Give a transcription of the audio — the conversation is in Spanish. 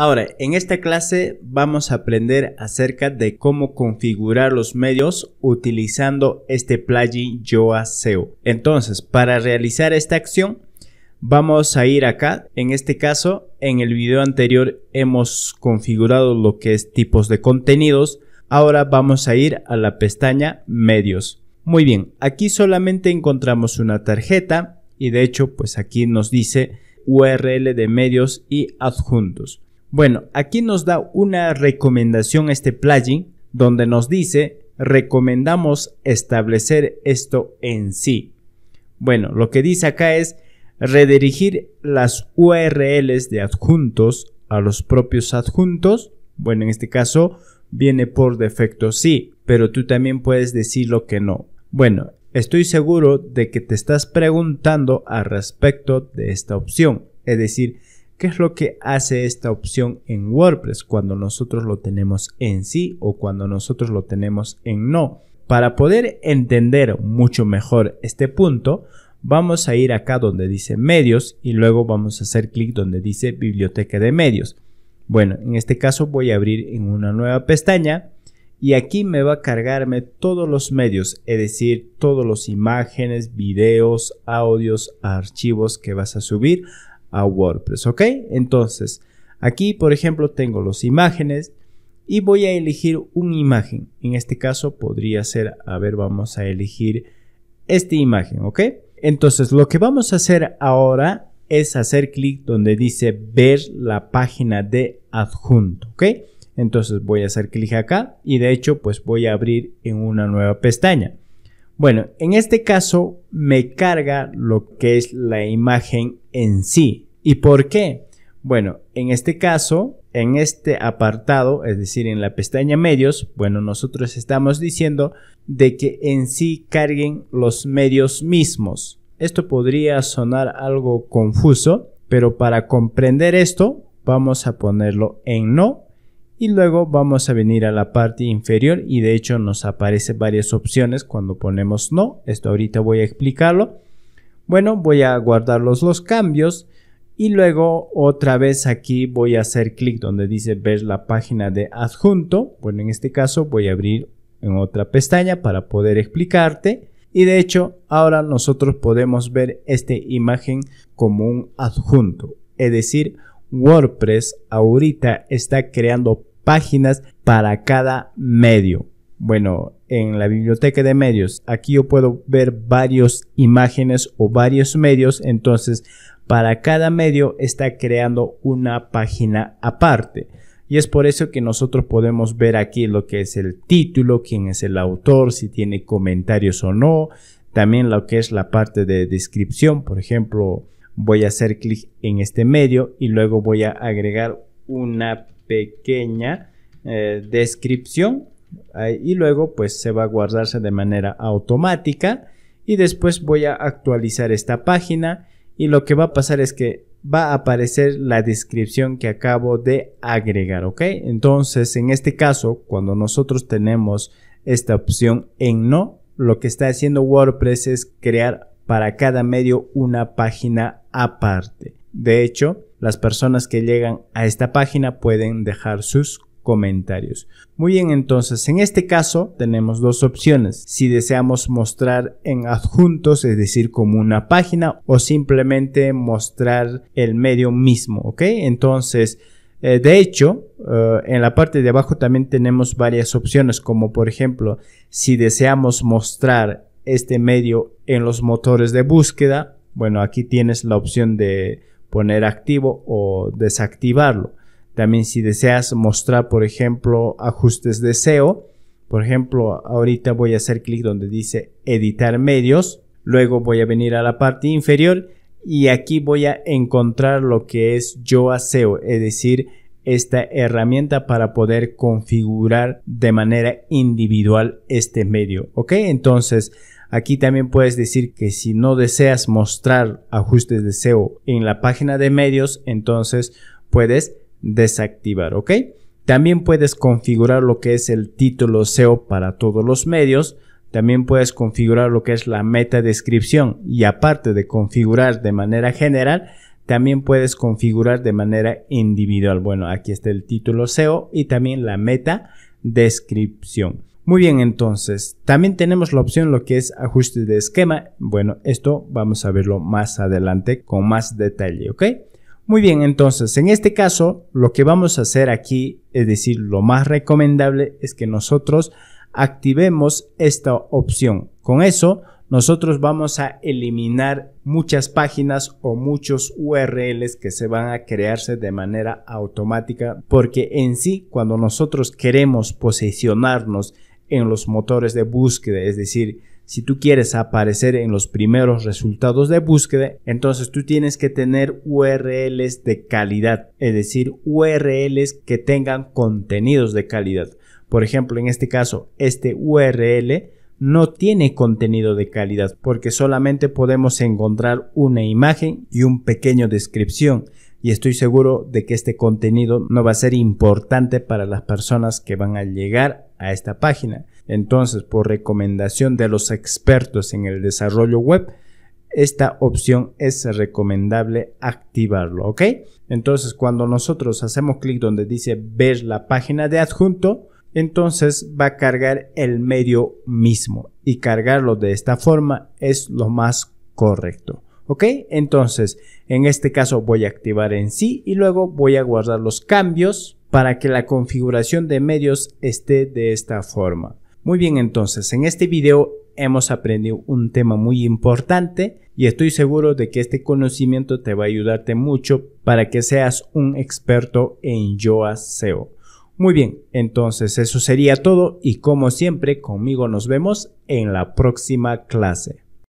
Ahora, en esta clase vamos a aprender acerca de cómo configurar los medios utilizando este plugin Yoaseo. Entonces, para realizar esta acción, vamos a ir acá. En este caso, en el video anterior hemos configurado lo que es tipos de contenidos. Ahora vamos a ir a la pestaña Medios. Muy bien, aquí solamente encontramos una tarjeta y de hecho, pues aquí nos dice URL de medios y adjuntos. Bueno, aquí nos da una recomendación este plugin donde nos dice recomendamos establecer esto en sí. Bueno, lo que dice acá es redirigir las URLs de adjuntos a los propios adjuntos. Bueno, en este caso viene por defecto sí, pero tú también puedes decir lo que no. Bueno, estoy seguro de que te estás preguntando al respecto de esta opción, es decir, ¿Qué es lo que hace esta opción en WordPress cuando nosotros lo tenemos en sí o cuando nosotros lo tenemos en no? Para poder entender mucho mejor este punto, vamos a ir acá donde dice medios y luego vamos a hacer clic donde dice biblioteca de medios. Bueno, en este caso voy a abrir en una nueva pestaña y aquí me va a cargarme todos los medios, es decir, todos los imágenes, videos, audios, archivos que vas a subir a WordPress, ¿ok? Entonces, aquí por ejemplo tengo las imágenes y voy a elegir una imagen. En este caso podría ser, a ver, vamos a elegir esta imagen, ¿ok? Entonces, lo que vamos a hacer ahora es hacer clic donde dice ver la página de adjunto, ¿ok? Entonces voy a hacer clic acá y de hecho pues voy a abrir en una nueva pestaña. Bueno, en este caso me carga lo que es la imagen en sí. ¿Y por qué? Bueno, en este caso, en este apartado, es decir, en la pestaña medios, bueno, nosotros estamos diciendo de que en sí carguen los medios mismos. Esto podría sonar algo confuso, pero para comprender esto, vamos a ponerlo en no y luego vamos a venir a la parte inferior y de hecho nos aparece varias opciones cuando ponemos no, esto ahorita voy a explicarlo. Bueno, voy a guardar los, los cambios y luego otra vez aquí voy a hacer clic donde dice ver la página de adjunto. Bueno, en este caso voy a abrir en otra pestaña para poder explicarte. Y de hecho, ahora nosotros podemos ver esta imagen como un adjunto, es decir, WordPress ahorita está creando páginas para cada medio. Bueno, en la biblioteca de medios, aquí yo puedo ver varias imágenes o varios medios, entonces para cada medio está creando una página aparte. Y es por eso que nosotros podemos ver aquí lo que es el título, quién es el autor, si tiene comentarios o no, también lo que es la parte de descripción, por ejemplo, voy a hacer clic en este medio y luego voy a agregar una pequeña eh, descripción y luego pues se va a guardarse de manera automática y después voy a actualizar esta página y lo que va a pasar es que va a aparecer la descripción que acabo de agregar, ¿ok? Entonces, en este caso, cuando nosotros tenemos esta opción en no, lo que está haciendo WordPress es crear para cada medio una página aparte. De hecho, las personas que llegan a esta página pueden dejar sus comentarios. Muy bien, entonces en este caso tenemos dos opciones. Si deseamos mostrar en adjuntos, es decir, como una página o simplemente mostrar el medio mismo, ¿ok? Entonces, eh, de hecho, eh, en la parte de abajo también tenemos varias opciones, como por ejemplo, si deseamos mostrar este medio en los motores de búsqueda, bueno, aquí tienes la opción de poner activo o desactivarlo. También si deseas mostrar, por ejemplo, ajustes de SEO, por ejemplo, ahorita voy a hacer clic donde dice editar medios, luego voy a venir a la parte inferior y aquí voy a encontrar lo que es Yoa SEO, es decir, esta herramienta para poder configurar de manera individual este medio. Ok, entonces Aquí también puedes decir que si no deseas mostrar ajustes de SEO en la página de medios, entonces puedes desactivar, ¿ok? También puedes configurar lo que es el título SEO para todos los medios. También puedes configurar lo que es la meta descripción y aparte de configurar de manera general, también puedes configurar de manera individual. Bueno, aquí está el título SEO y también la meta descripción. Muy bien, entonces, también tenemos la opción lo que es ajuste de esquema. Bueno, esto vamos a verlo más adelante con más detalle, ¿ok? Muy bien, entonces, en este caso, lo que vamos a hacer aquí, es decir, lo más recomendable es que nosotros activemos esta opción. Con eso, nosotros vamos a eliminar muchas páginas o muchos URLs que se van a crearse de manera automática porque en sí cuando nosotros queremos posicionarnos en los motores de búsqueda, es decir, si tú quieres aparecer en los primeros resultados de búsqueda, entonces tú tienes que tener URLs de calidad, es decir, URLs que tengan contenidos de calidad. Por ejemplo, en este caso, este URL no tiene contenido de calidad porque solamente podemos encontrar una imagen y un pequeño descripción y estoy seguro de que este contenido no va a ser importante para las personas que van a llegar a esta página. Entonces, por recomendación de los expertos en el desarrollo web, esta opción es recomendable activarlo, ¿ok? Entonces, cuando nosotros hacemos clic donde dice ver la página de adjunto, entonces va a cargar el medio mismo y cargarlo de esta forma es lo más correcto. ¿Ok? Entonces, en este caso voy a activar en sí y luego voy a guardar los cambios para que la configuración de medios esté de esta forma. Muy bien, entonces en este video hemos aprendido un tema muy importante y estoy seguro de que este conocimiento te va a ayudarte mucho para que seas un experto en Yoaseo. Muy bien, entonces eso sería todo y como siempre conmigo nos vemos en la próxima clase.